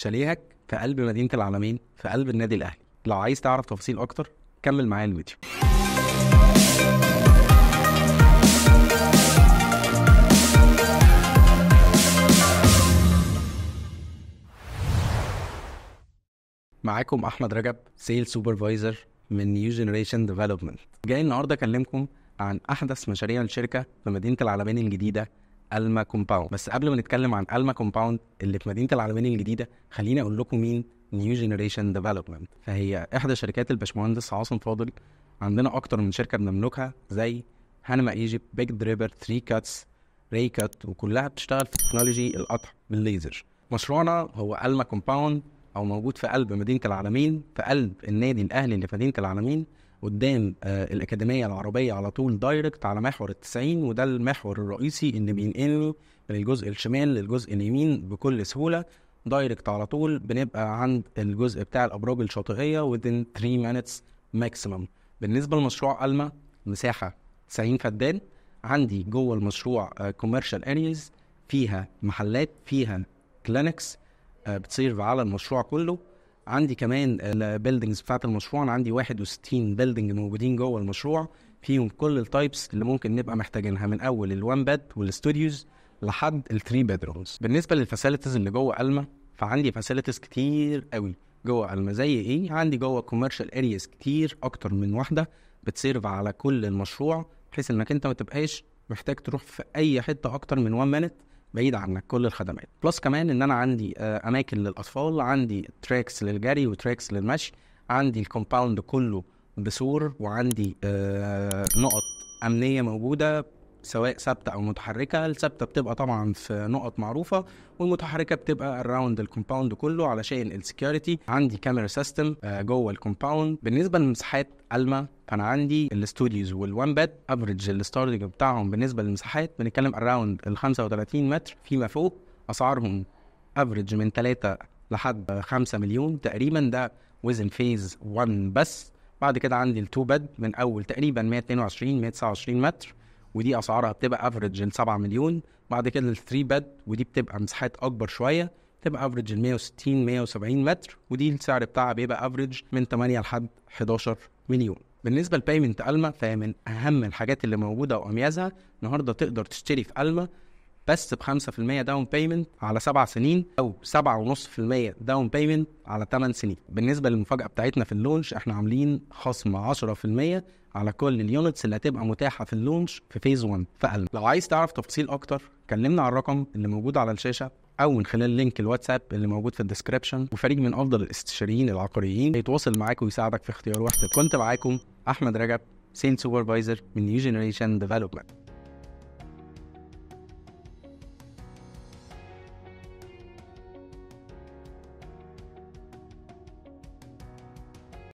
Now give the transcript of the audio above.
شاليهك في قلب مدينه العالمين في قلب النادي الاهلي لو عايز تعرف تفاصيل اكتر كمل معايا الفيديو معاكم احمد رجب سيل سوبرفايزر من نيو جنريشن ديفلوبمنت جاي النهارده اكلمكم عن احدث مشاريع الشركه في مدينه العلمين الجديده الما كومباوند بس قبل ما نتكلم عن الما كومباوند اللي في مدينه العلمين الجديده خليني اقول لكم مين نيو جنريشن ديفلوبمنت فهي احدى شركات الباشمهندس عاصم فاضل عندنا اكتر من شركه بنملكها زي هانما ايجيبت بيج دريبر 3 كاتس ري كات وكلها بتشتغل في تكنولوجي القطع بالليزر مشروعنا هو الما كومباوند او موجود في قلب مدينه العالمين في قلب النادي الاهلي اللي في مدينه العالمين قدام آه، الاكاديميه العربيه على طول دايركت على محور ال 90 وده المحور الرئيسي اللي بينقلني من الجزء الشمال للجزء اليمين بكل سهوله دايركت على طول بنبقى عند الجزء بتاع الابراج الشاطئيه within 3 minutes maximum بالنسبه لمشروع الما مساحه 90 فدان عندي جوه المشروع كوميرشال آه، اريز فيها محلات فيها كلينكس آه، بتصير على المشروع كله عندي كمان البيلدنجز بتاعت المشروع انا عندي 61 بيلدنج موجودين جوه المشروع فيهم كل التايبس اللي ممكن نبقى محتاجينها من اول الوان بيد والاستوديوز لحد الثري بيدرومز بالنسبه للفاسيلتيز اللي جوه الما فعندي فاسيلتيز كتير قوي جوه الما زي ايه عندي جوه كوميرشال ارياز كتير اكتر من واحده بتسيرف على كل المشروع بحيث انك انت ما تبقاش محتاج تروح في اي حته اكتر من 1 مينت بعيد عنك كل الخدمات بلس كمان ان انا عندي آه، اماكن للاطفال عندي تراكس للجري وتراكس للمشي عندي الكومباوند كله بسور وعندي آه، نقط امنيه موجوده سواء ثابته او متحركه الثابته بتبقى طبعا في نقط معروفه والمتحركه بتبقى اراوند الكومباوند كله علشان السكيورتي عندي كاميرا آه، سيستم جوه الكومباوند بالنسبه لمساحات الما فانا عندي الاستوديوز والوان باد افريج الستارتنج بتاعهم بالنسبه للمساحات بنتكلم اراوند ال 35 متر فيما فوق اسعارهم افريج من 3 لحد 5 مليون تقريبا ده وزن فيز 1 بس بعد كده عندي التو باد من اول تقريبا 122 129 متر ودي اسعارها بتبقى افريج ال 7 مليون بعد كده ال 3 باد ودي بتبقى مساحات اكبر شويه تبقى افريج ال 160 170 متر ودي السعر بتاعها بيبقى افريج من 8 لحد 11 مليون بالنسبه لبيمنت الما فهي من اهم الحاجات اللي موجوده واميزها النهارده تقدر تشتري في الما بس ب 5% داون بيمنت على سبع سنين او 7.5% داون بيمنت على 8 سنين بالنسبه للمفاجاه بتاعتنا في اللونش احنا عاملين خصم 10% على كل اليونتس اللي هتبقى متاحه في اللونش في فيز 1 في لو عايز تعرف تفاصيل اكتر كلمنا على الرقم اللي موجود على الشاشه او من خلال لينك الواتساب اللي موجود في الديسكربشن وفريق من افضل الاستشاريين العقاريين هيتواصل معاك ويساعدك في اختيار وحدة كنت معاكم احمد رجب سين سوبرفايزر من نيو جنريشن ديفلوبمنت